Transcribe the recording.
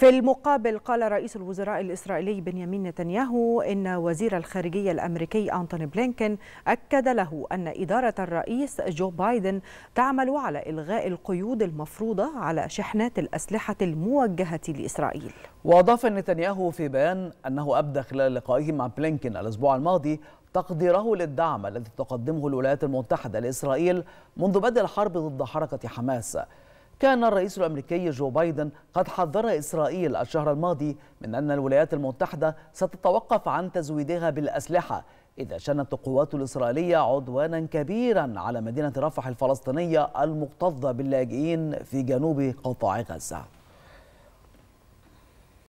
في المقابل قال رئيس الوزراء الإسرائيلي بنيامين نتنياهو إن وزير الخارجية الأمريكي أنتوني بلينكن أكد له أن إدارة الرئيس جو بايدن تعمل على إلغاء القيود المفروضة على شحنات الأسلحة الموجهة لإسرائيل وأضاف نتنياهو في بيان أنه أبدى خلال لقائه مع بلينكن الأسبوع الماضي تقديره للدعم الذي تقدمه الولايات المتحدة لإسرائيل منذ بدء الحرب ضد حركة حماس كان الرئيس الأمريكي جو بايدن قد حذر إسرائيل الشهر الماضي من أن الولايات المتحدة ستتوقف عن تزويدها بالأسلحة إذا شنت القوات الإسرائيلية عدوانا كبيرا على مدينة رفح الفلسطينية المكتظة باللاجئين في جنوب قطاع غزة